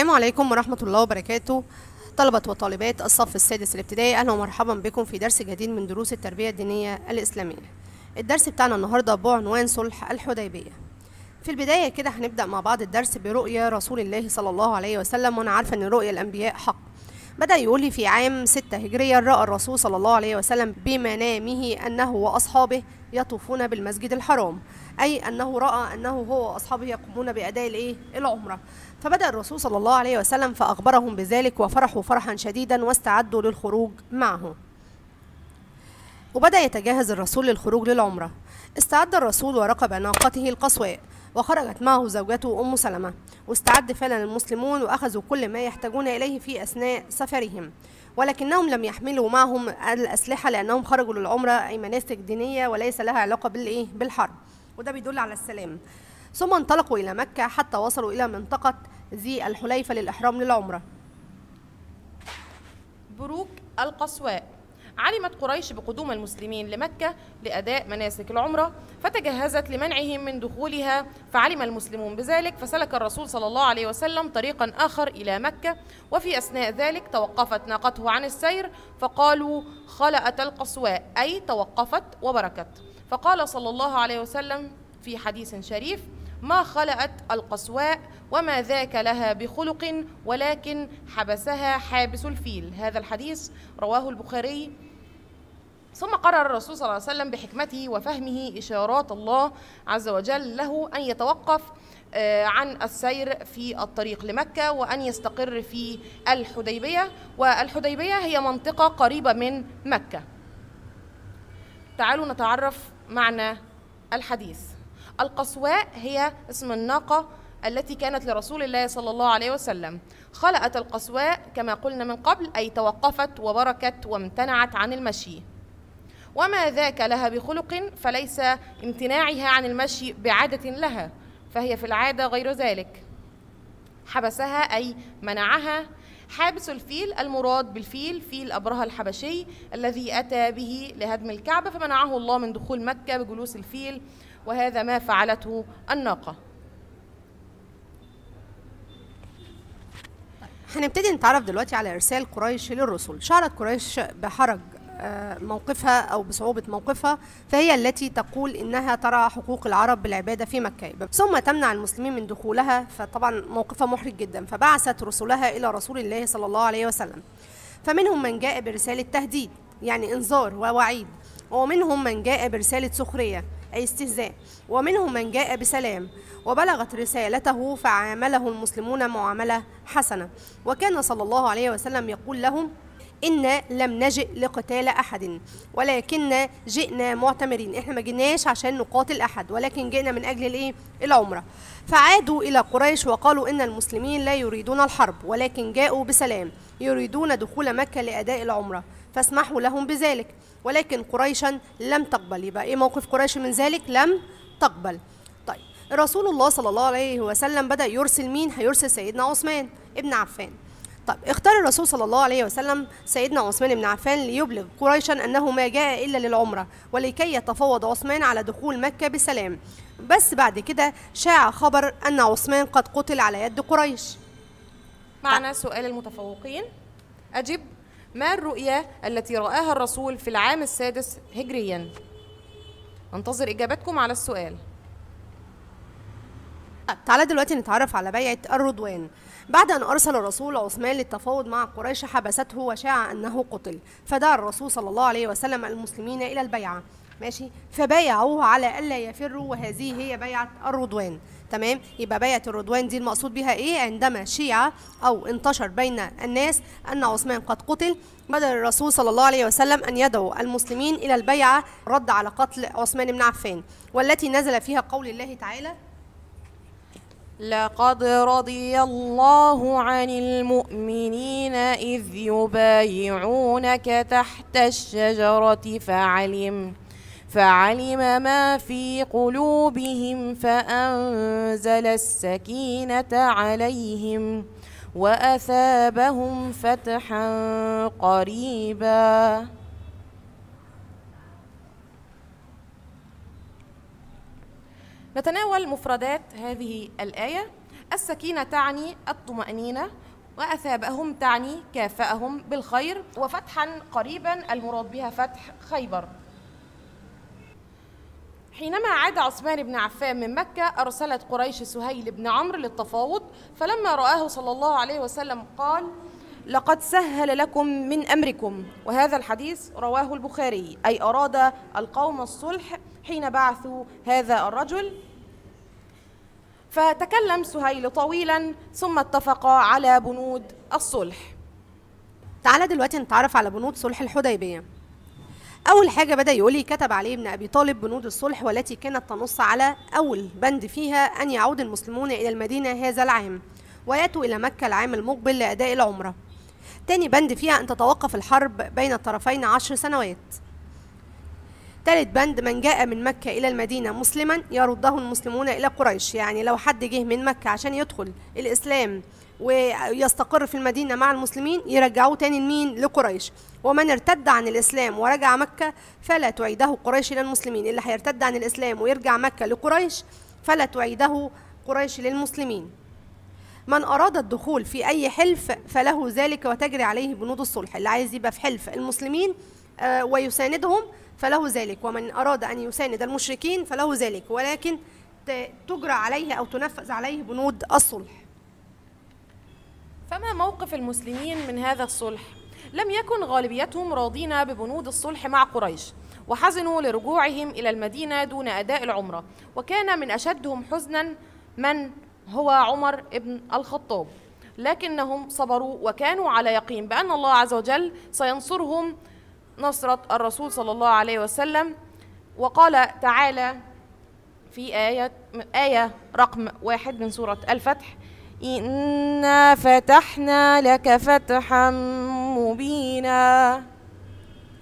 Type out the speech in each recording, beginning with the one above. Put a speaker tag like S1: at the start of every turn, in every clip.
S1: السلام عليكم ورحمة الله وبركاته طلبة وطالبات الصف السادس الابتدائي أهلا ومرحبا بكم في درس جديد من دروس التربية الدينية الإسلامية الدرس بتاعنا النهاردة بعنوان صلح الحديبية في البداية كده هنبدأ مع بعض الدرس برؤية رسول الله صلى الله عليه وسلم وأنا عارفة أن رؤية الأنبياء حق بدأ يقول في عام 6 هجرية رأى الرسول صلى الله عليه وسلم بمنامه أنه وأصحابه يطوفون بالمسجد الحرام أي أنه رأى أنه هو وأصحابه يقومون بأداء الإيه؟ العمرة فبدأ الرسول صلى الله عليه وسلم فأخبرهم بذلك وفرحوا فرحا شديدا واستعدوا للخروج معه وبدأ يتجهز الرسول للخروج للعمرة استعد الرسول وركب ناقته القصواء وخرجت معه زوجته أم سلمة واستعد فعلا المسلمون وأخذوا كل ما يحتاجون إليه في أثناء سفرهم ولكنهم لم يحملوا معهم الأسلحة لأنهم خرجوا للعمرة أي مناسك دينية وليس لها علاقة بالإيه بالحرب وده بيدل على السلام ثم انطلقوا إلى مكة حتى وصلوا إلى منطقة ذي الحليفة للإحرام للعمرة
S2: بروك القصواء علمت قريش بقدوم المسلمين لمكة لأداء مناسك العمرة فتجهزت لمنعهم من دخولها فعلم المسلمون بذلك فسلك الرسول صلى الله عليه وسلم طريقا آخر إلى مكة وفي أثناء ذلك توقفت ناقته عن السير فقالوا خلأت القصواء أي توقفت وبركت فقال صلى الله عليه وسلم في حديث شريف ما خلأت القصواء وما ذاك لها بخلق ولكن حبسها حابس الفيل هذا الحديث رواه البخاري ثم قرر الرسول صلى الله عليه وسلم بحكمته وفهمه إشارات الله عز وجل له أن يتوقف آه، عن السير في الطريق لمكة وأن يستقر في الحديبية والحديبية هي منطقة قريبة من مكة تعالوا نتعرف معنى الحديث القصواء هي اسم الناقة التي كانت لرسول الله صلى الله عليه وسلم خلقت القصواء كما قلنا من قبل أي توقفت وبركت وامتنعت عن المشي وما ذاك لها بخلق فليس امتناعها عن المشي بعادة لها فهي في العادة غير ذلك حبسها أي منعها حابس الفيل المراد بالفيل فيل أبرهة الحبشي الذي أتى به لهدم الكعبة فمنعه الله من دخول مكة بجلوس الفيل وهذا ما فعلته الناقة
S1: هنبتدي نتعرف دلوقتي على إرسال قريش للرسل شعرت قريش بحرج آه، موقفها أو بصعوبة موقفها فهي التي تقول إنها ترى حقوق العرب بالعبادة في مكة ثم تمنع المسلمين من دخولها فطبعا موقفها محرج جدا فبعثت رسلها إلى رسول الله صلى الله عليه وسلم فمنهم من جاء برسالة تهديد يعني إنذار ووعيد ومنهم من جاء برسالة سخرية أي استهزاء ومنهم من جاء بسلام وبلغت رسالته فعامله المسلمون معاملة حسنة وكان صلى الله عليه وسلم يقول لهم إنا لم نجئ لقتال أحد ولكن جئنا معتمرين إحنا ما جئناش عشان نقاتل أحد ولكن جئنا من أجل الإيه؟ العمرة فعادوا إلى قريش وقالوا إن المسلمين لا يريدون الحرب ولكن جاءوا بسلام يريدون دخول مكة لأداء العمرة فاسمحوا لهم بذلك ولكن قريشا لم تقبل يبقى إيه موقف قريش من ذلك لم تقبل طيب رسول الله صلى الله عليه وسلم بدأ يرسل مين هيرسل سيدنا عثمان ابن عفان طب اختار الرسول صلى الله عليه وسلم سيدنا عثمان بن عفان ليبلغ قريشا أنه ما جاء إلا للعمرة ولكي يتفاوض عثمان على دخول مكة بسلام بس بعد كده شاع خبر أن عثمان قد قتل على يد قريش
S2: معنا سؤال المتفوقين أجب ما الرؤيا التي رآها الرسول في العام السادس هجريا انتظر إجابتكم على السؤال
S1: تعالى دلوقتي نتعرف على بيعة الرضوان بعد أن أرسل الرسول عثمان للتفاوض مع قريش حبسته وشاع أنه قتل فدعا الرسول صلى الله عليه وسلم المسلمين إلى البيعة ماشي فبايعوه على ألا يفروا وهذه هي بيعة الرضوان تمام يبقى بيعة الرضوان دي المقصود بها إيه عندما شيع أو انتشر بين الناس أن عثمان قد قتل بدأ الرسول صلى الله عليه وسلم أن يدعو المسلمين إلى البيعة رد على قتل عثمان بن عفان والتي نزل فيها قول الله تعالى لقد رضي الله عن المؤمنين
S2: إذ يبايعونك تحت الشجرة فعلم فعلم ما في قلوبهم فأنزل السكينة عليهم وأثابهم فتحا قريبا نتناول مفردات هذه الآية السكينة تعني الطمأنينة وأثابهم تعني كافأهم بالخير وفتحا قريبا المراد بها فتح خيبر حينما عاد عثمان بن عفان من مكة أرسلت قريش سهيل بن عمرو للتفاوض فلما رآه صلى الله عليه وسلم قال لقد سهل لكم من أمركم وهذا الحديث رواه البخاري أي أراد القوم الصلح حين بعثوا هذا الرجل فتكلم سهيل طويلا ثم اتفقا على بنود الصلح
S1: تعالى دلوقتي نتعرف على بنود صلح الحديبيه اول حاجه بدا يقول لي كتب عليه ابن ابي طالب بنود الصلح والتي كانت تنص على اول بند فيها ان يعود المسلمون الى المدينه هذا العام وياتوا الى مكه العام المقبل لاداء العمره تاني بند فيها ان تتوقف الحرب بين الطرفين عشر سنوات ثالث بند من جاء من مكة إلى المدينة مسلما يرده المسلمون إلى قريش يعني لو حد جه من مكة عشان يدخل الإسلام ويستقر في المدينة مع المسلمين يرجعوه تاني لمين لقريش ومن ارتد عن الإسلام ورجع مكة فلا تعيده قريش إلى المسلمين اللي هيرتد عن الإسلام ويرجع مكة لقريش فلا تعيده قريش للمسلمين من أراد الدخول في أي حلف فله ذلك وتجري عليه بنود الصلح اللي عايز يبقى في حلف المسلمين آه، ويساندهم فله ذلك ومن أراد أن يساند المشركين فله ذلك ولكن تجرى عليه أو تنفذ عليه بنود الصلح فما موقف المسلمين
S2: من هذا الصلح؟ لم يكن غالبيتهم راضين ببنود الصلح مع قريش وحزنوا لرجوعهم إلى المدينة دون أداء العمرة وكان من أشدهم حزنا من هو عمر بن الخطاب لكنهم صبروا وكانوا على يقين بأن الله عز وجل سينصرهم نصرة الرسول صلى الله عليه وسلم وقال تعالى في آية آية رقم واحد من سورة الفتح إنا فتحنا لك فتحا مبينا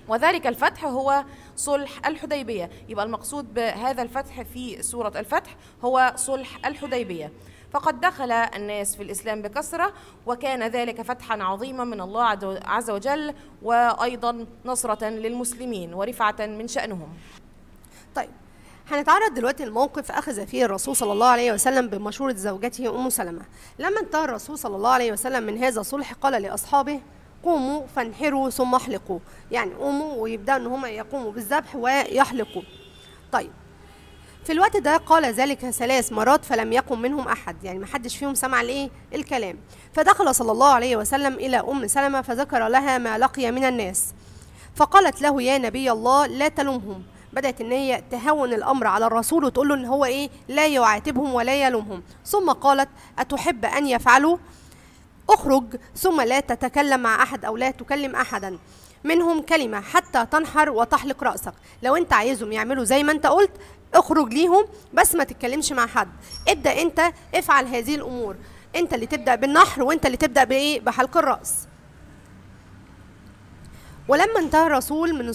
S2: وذلك الفتح هو صلح الحديبية يبقى المقصود بهذا الفتح في سورة الفتح هو صلح الحديبية فقد دخل الناس في الإسلام بكثرة وكان ذلك فتحا عظيما من الله عز وجل وأيضا نصرة للمسلمين ورفعة من
S1: شأنهم طيب هنتعرض دلوقتي لموقف اخذ فيه الرسول صلى الله عليه وسلم بمشوره زوجته ام سلمه لما انتهى الرسول صلى الله عليه وسلم من هذا الصلح قال لاصحابه قوموا فانحروا ثم احلقوا يعني قوموا ويبداوا ان هم يقوموا بالذبح ويحلقوا طيب في الوقت ده قال ذلك ثلاث مرات فلم يقم منهم أحد يعني ما حدش فيهم سمع الايه الكلام فدخل صلى الله عليه وسلم إلى أم سلمة فذكر لها ما لقي من الناس فقالت له يا نبي الله لا تلومهم بدأت إن هي تهون الأمر على الرسول وتقول له إن هو إيه لا يعاتبهم ولا يلومهم ثم قالت أتحب أن يفعلوا اخرج ثم لا تتكلم مع أحد أو لا تكلم أحدا منهم كلمة حتى تنحر وتحلق رأسك لو انت عايزهم يعملوا زي ما انت قلت اخرج ليهم بس ما تتكلمش مع حد ابدأ انت افعل هذه الامور انت اللي تبدأ بالنحر وانت اللي تبدأ بايه بحلق الرأس ولما انتهى الرسول من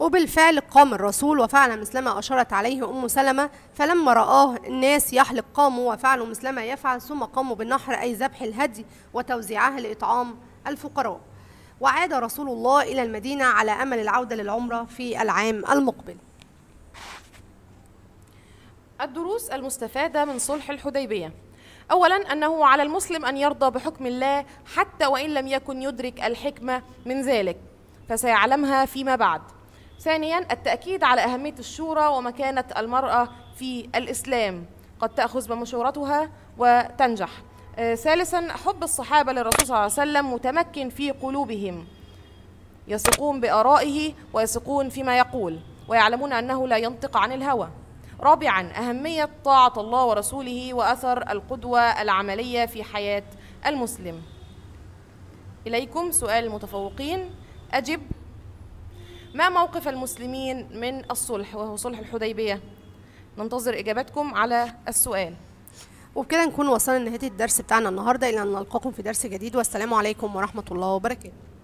S1: وبالفعل قام الرسول وفعل مثلما أشارت عليه أم سلمة فلما رآه الناس يحلق قاموا وفعلوا مثلما يفعل ثم قاموا بالنحر أي ذبح الهدي وتوزيعها لإطعام الفقراء وعاد رسول الله إلى المدينة على أمل العودة للعمرة في العام المقبل
S2: الدروس المستفادة
S1: من صلح الحديبية
S2: أولا أنه على المسلم أن يرضى بحكم الله حتى وإن لم يكن يدرك الحكمة من ذلك فسيعلمها فيما بعد ثانيا التأكيد على أهمية الشورى ومكانة المرأة في الإسلام قد تأخذ بمشورتها وتنجح آه، ثالثا حب الصحابة للرسول صلى الله عليه وسلم متمكن في قلوبهم يثقون بآرائه ويثقون فيما يقول ويعلمون أنه لا ينطق عن الهوى رابعا أهمية طاعة الله ورسوله وأثر القدوة العملية في حياة المسلم إليكم سؤال المتفوقين أجب ما موقف المسلمين من الصلح وهو صلح الحديبية ننتظر إجاباتكم على السؤال
S1: وبكده نكون وصلنا لنهاية الدرس بتاعنا النهاردة إلى أن نلقاكم في درس جديد والسلام عليكم ورحمة الله وبركاته